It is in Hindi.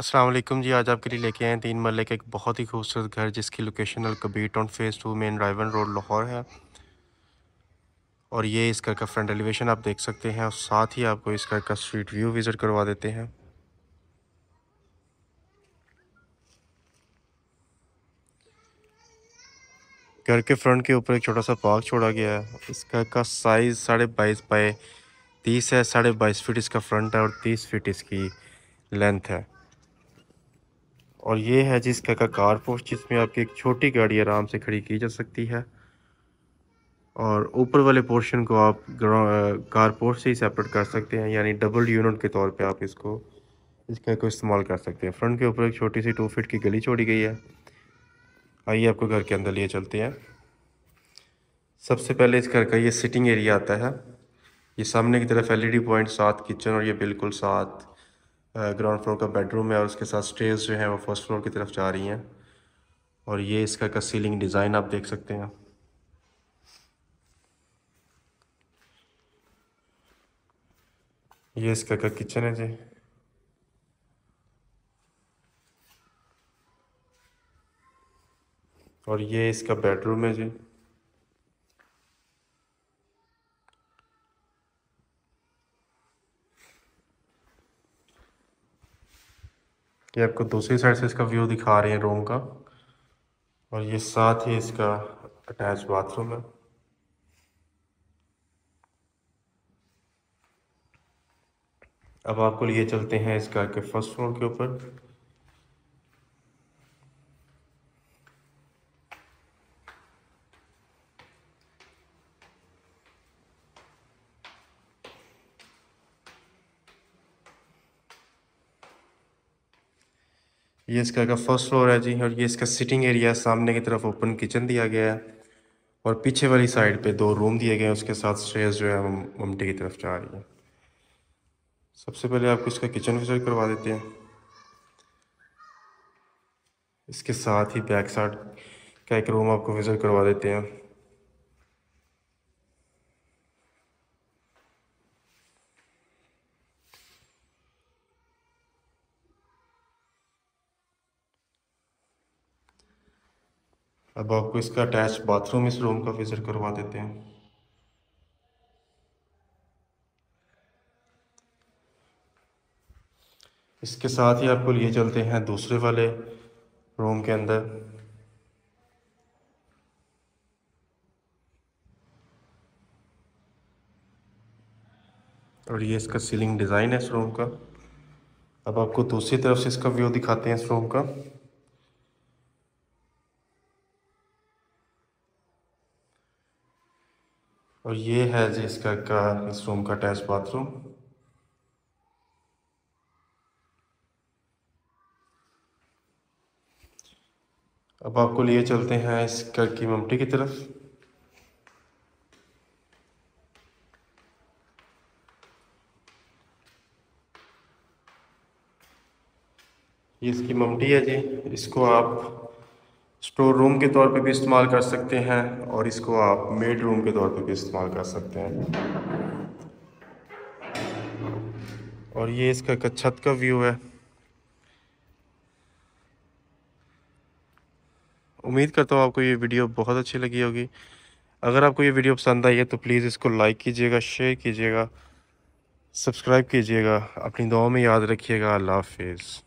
अस्सलाम वालेकुम जी आज आपके लिए लेके आए हैं तीन मरले का एक बहुत ही खूबसूरत घर जिसकी location Alkabir town phase two main Raiwind road Lahore है और ये इस घर का फ्रंट एलिवेशन आप देख सकते हैं और साथ ही आपको इस घर का स्ट्रीट व्यू विज़िट करवा देते हैं घर के फ्रंट के ऊपर एक छोटा सा पार्क छोड़ा गया है इस घर का साइज़ साढ़े बाईस बाई तीस है साढ़े बाईस फीट इसका फ्रंट है और तीस फीट इसकी लेंथ है और ये है घर का पोस्ट जिसमें आपकी एक छोटी गाड़ी आराम से खड़ी की जा सकती है और ऊपर वाले पोर्शन को आप पोस्ट से ही सेपरेट कर सकते हैं यानी डबल यूनिट के तौर पे आप इसको इसका को इस्तेमाल कर सकते हैं फ्रंट के ऊपर एक छोटी सी टू फिट की गली छोड़ी गई है आइए आपको घर के अंदर लिए चलते हैं सबसे पहले इस घर का ये सिटिंग एरिया आता है ये सामने की तरफ एलईडी पॉइंट साथ किचन और ये बिल्कुल साथ ग्राउंड फ्लोर का बेडरूम है और उसके साथ स्टेज जो है वो फर्स्ट फ्लोर की तरफ जा रही हैं और ये इसका का सीलिंग डिज़ाइन आप देख सकते हैं ये इसका का किचन है जी और ये इसका बेडरूम है जी ये आपको दूसरी साइड से इसका व्यू दिखा रहे हैं रूम का और ये साथ ही इसका अटैच बाथरूम है अब आपको लिए चलते हैं इसका के फर्स्ट फ्लोर के ऊपर ये इसका का फर्स्ट फ्लोर है जी और ये इसका सिटिंग एरिया सामने की तरफ ओपन किचन दिया गया है और पीछे वाली साइड पे दो रूम दिए गए हैं उसके साथ स्टेयर्स जो है हम ममटी की तरफ जा रही है सबसे पहले आपको इसका किचन विजिट करवा देते हैं इसके साथ ही बैक साइड का एक रूम आपको विजिट करवा देते हैं अब आपको इसका अटैच बाथरूम इस रूम का विजिट करवा देते हैं इसके साथ ही आपको लिए चलते हैं दूसरे वाले रूम के अंदर और ये इसका सीलिंग डिज़ाइन है इस रूम का अब आपको दूसरी तरफ से इसका व्यू दिखाते हैं इस रूम का और ये है जी इसका का इस रूम का अटैच बाथरूम अब आपको लिए चलते हैं इस घर की ममटी की तरफ ये इसकी ममटी है जी इसको आप स्टोर रूम के तौर पे भी इस्तेमाल कर सकते हैं और इसको आप मेड रूम के तौर पे भी इस्तेमाल कर सकते हैं और ये इसका छत का व्यू है उम्मीद करता हूँ आपको ये वीडियो बहुत अच्छी लगी होगी अगर आपको ये वीडियो पसंद आई है तो प्लीज़ इसको लाइक कीजिएगा शेयर कीजिएगा सब्सक्राइब कीजिएगा अपनी दुआ में याद रखिएगा अल्लाह हाफिज़